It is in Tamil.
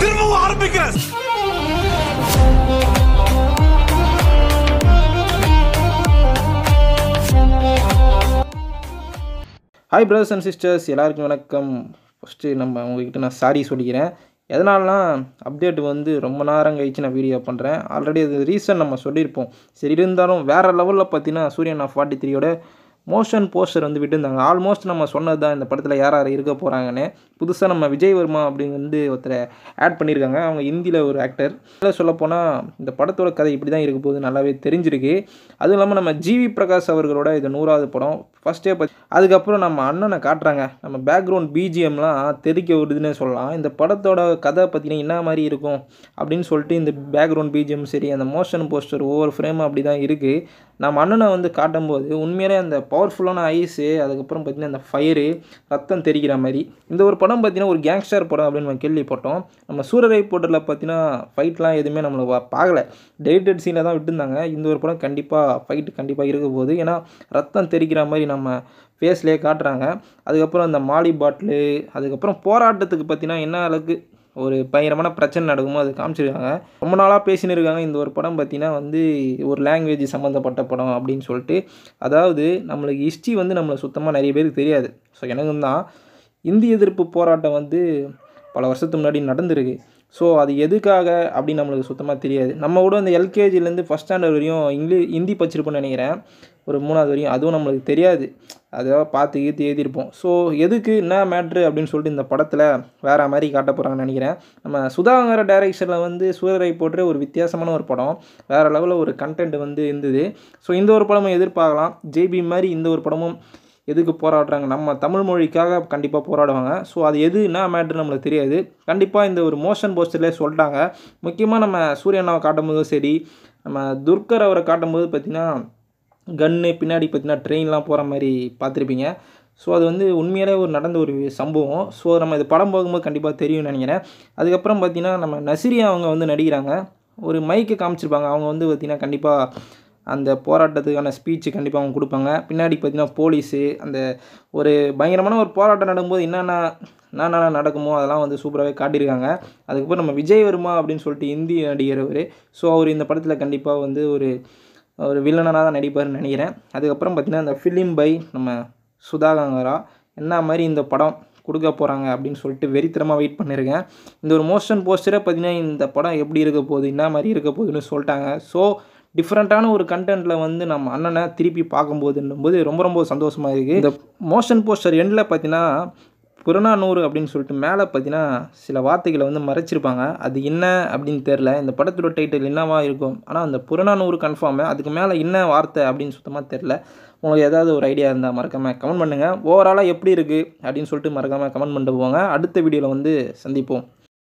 திரும்பவும் ஆரம்பிக்கிறேன் ஹாய் பிரதர்ஸ் அண்ட் சிஸ்டர்ஸ் எல்லாருக்கும் வணக்கம் ஃபஸ்ட்டு நம்ம உங்ககிட்ட நான் சாரி சொல்லிக்கிறேன் எதனாலலாம் அப்டேட் வந்து ரொம்ப நேரம் கழிச்சு நான் வீடியோ பண்ணுறேன் ஆல்ரெடி அது ரீசன் நம்ம சொல்லியிருப்போம் சரி இருந்தாலும் வேறு லெவலில் பார்த்தீங்கன்னா சூரியன் ஃபார்ட்டி த்ரீயோட மோஷன் போஸ்டர் வந்து விட்டுருந்தாங்க ஆல்மோஸ்ட் நம்ம சொன்னது தான் இந்த படத்தில் யார் யார் இருக்க போகிறாங்கன்னு புதுசாக நம்ம விஜய் வர்மா அப்படின்னு வந்து ஒருத்தரை ஆட் பண்ணியிருக்காங்க அவங்க ஹிந்தியில் ஒரு ஆக்டர் அதில் சொல்லப்போனால் இந்த படத்தோட கதை இப்படி தான் இருக்க போகுது நல்லாவே தெரிஞ்சிருக்கு அதுவும் இல்லாமல் நம்ம ஜிவி பிரகாஷ் அவர்களோட இது நூறாவது படம் ஃபஸ்ட்டே பற்றி அதுக்கப்புறம் நம்ம அண்ணனை காட்டுறாங்க நம்ம பேக்ரவுண்ட் பிஜிஎம்லாம் தெரிக்க வருதுன்னு சொல்லலாம் இந்த படத்தோட கதை பார்த்திங்கன்னா என்ன மாதிரி இருக்கும் அப்படின்னு சொல்லிட்டு இந்த பேக்ரவுண்ட் பிஜிஎம் சரி அந்த மோஷன் போஸ்டர் ஒவ்வொரு ஃப்ரேம் அப்படி தான் இருக்குது நம்ம அண்ணனை வந்து காட்டும்போது உண்மையிலே அந்த பவர்ஃபுல்லான ஐஸு அதுக்கப்புறம் பார்த்திங்கன்னா அந்த ஃபயரு ரத்தம் தெரிகிற மாதிரி இந்த ஒரு படம் பார்த்திங்கன்னா ஒரு கேங்ஸ்டர் படம் அப்படின்னு நம்ம கேள்விப்பட்டோம் நம்ம சூரரை போட்டரில் பார்த்திங்கன்னா ஃபைட்லாம் எதுவுமே நம்மளை பார்க்கலை டேட்டட் சீனில் தான் விட்டுருந்தாங்க இந்த ஒரு படம் கண்டிப்பாக ஃபைட்டு கண்டிப்பாக இருக்க போகுது ஏன்னா ரத்தம் தெரிக்கிற மாதிரி நம்ம ஃபேஸ்லேயே காட்டுறாங்க அதுக்கப்புறம் அந்த மாலி பாட்டிலு அதுக்கப்புறம் போராட்டத்துக்கு பார்த்திங்கன்னா என்ன அளவுக்கு ஒரு பயங்கரமான பிரச்சனை நடக்குமோ அது காமிச்சிருக்காங்க ரொம்ப நாளாக பேசின்னு இருக்காங்க இந்த ஒரு படம் பார்த்தீங்கன்னா வந்து ஒரு லாங்குவேஜ் சம்மந்தப்பட்ட படம் அப்படின்னு சொல்லிட்டு அதாவது நம்மளுக்கு ஹிஸ்ட்ரி வந்து நம்மளை சுத்தமாக நிறைய பேருக்கு தெரியாது ஸோ எனக்கும் தான் இந்தி எதிர்ப்பு போராட்டம் வந்து பல வருஷத்துக்கு முன்னாடி நடந்திருக்கு ஸோ அது எதுக்காக அப்படின்னு நம்மளுக்கு சுத்தமாக தெரியாது நம்ம கூட இந்த எல்கேஜிலேருந்து ஃபஸ்ட் ஸ்டாண்டர்ட் வரையும் இங்கிலீஷ் ஹிந்தி படிச்சிருப்போம்னு நினைக்கிறேன் ஒரு மூணாவது வரையும் அதுவும் நம்மளுக்கு தெரியாது அதாவது பார்த்து ஈர்த்து எழுதியிருப்போம் ஸோ எதுக்கு என்ன மேட்ரு அப்படின்னு சொல்லிட்டு இந்த படத்தில் வேறு மாதிரி காட்ட போகிறாங்கன்னு நினைக்கிறேன் நம்ம சுதாகர டேரக்ஷனில் வந்து சூரரை போட்டு ஒரு வித்தியாசமான ஒரு படம் வேறு லெவலில் ஒரு கண்டென்ட் வந்து இருந்தது ஸோ இந்த ஒரு படமும் எதிர்பார்க்கலாம் ஜேபி மாதிரி இந்த ஒரு படமும் எதுக்கு போராடுறாங்க நம்ம தமிழ் மொழிக்காக கண்டிப்பாக போராடுவாங்க ஸோ அது எது என்ன மேட்ரு நம்மளுக்கு தெரியாது கண்டிப்பாக இந்த ஒரு மோஷன் போஸ்டர்லேயே சொல்லிட்டாங்க முக்கியமாக நம்ம சூரியனாவை காட்டும்போதும் சரி நம்ம துர்கர் அவரை காட்டும்போது பார்த்திங்கன்னா கன்று பின்னாடி பார்த்திங்கன்னா ட்ரெயின்லாம் போகிற மாதிரி பார்த்துருப்பீங்க ஸோ அது வந்து உண்மையிலே ஒரு நடந்த ஒரு சம்பவம் ஸோ நம்ம இது படம் போகும்போது கண்டிப்பாக தெரியும்னு நினைக்கிறேன் அதுக்கப்புறம் பார்த்திங்கன்னா நம்ம நசிரியா அவங்க வந்து நடிக்கிறாங்க ஒரு மைக்கை காமிச்சிருப்பாங்க அவங்க வந்து பார்த்திங்கன்னா கண்டிப்பாக அந்த போராட்டத்துக்கான ஸ்பீச்சு கண்டிப்பாக அவங்க கொடுப்பாங்க பின்னாடி பார்த்தீங்கன்னா போலீஸு அந்த ஒரு பயங்கரமான ஒரு போராட்டம் நடக்கும்போது என்னென்ன என்னென்ன நடக்குமோ அதெல்லாம் வந்து சூப்பராகவே காட்டியிருக்காங்க அதுக்கப்புறம் நம்ம விஜய் வருமா அப்படின்னு சொல்லிட்டு இந்தி நடிகர் அவர் ஸோ அவர் இந்த படத்தில் கண்டிப்பாக வந்து ஒரு ஒரு வில்லனாக தான் நடிப்பார்னு நினைக்கிறேன் அதுக்கப்புறம் பார்த்திங்கன்னா இந்த ஃபிலிம் பை நம்ம சுதாகங்கரா என்ன மாதிரி இந்த படம் கொடுக்க போகிறாங்க அப்படின்னு சொல்லிட்டு வெறித்திரமாக வெயிட் பண்ணியிருக்கேன் இந்த ஒரு மோஷன் போஸ்டரை பார்த்திங்கன்னா இந்த படம் எப்படி இருக்க போகுது என்ன மாதிரி இருக்க போகுதுன்னு சொல்லிட்டாங்க ஸோ டிஃப்ரெண்ட்டான ஒரு கண்டென்ட்டில் வந்து நம்ம அண்ணனை திருப்பி பார்க்கும்போதுன்னும் போது ரொம்ப ரொம்ப சந்தோஷமாக இருக்குது இந்த மோஷன் போஸ்டர் எண்டில் பார்த்தீங்கன்னா புறநானூறு அப்படின்னு சொல்லிட்டு மேலே பார்த்தீங்கன்னா சில வார்த்தைகளை வந்து மறைச்சிருப்பாங்க அது என்ன அப்படின்னு தெரில இந்த படத்தோட டைட்டில் என்னவா இருக்கும் ஆனால் அந்த புறநானூறு கன்ஃபார்மு அதுக்கு மேலே என்ன வார்த்தை அப்படின்னு சுத்தமாக தெரில உங்களுக்கு ஏதாவது ஒரு ஐடியா இருந்தால் மறக்காமல் கமெண்ட் பண்ணுங்கள் ஓவராலாக எப்படி இருக்குது அப்படின்னு சொல்லிட்டு மறக்காமல் கமெண்ட் பண்ணிட்டு போவாங்க அடுத்த வீடியோவில் வந்து சந்திப்போம்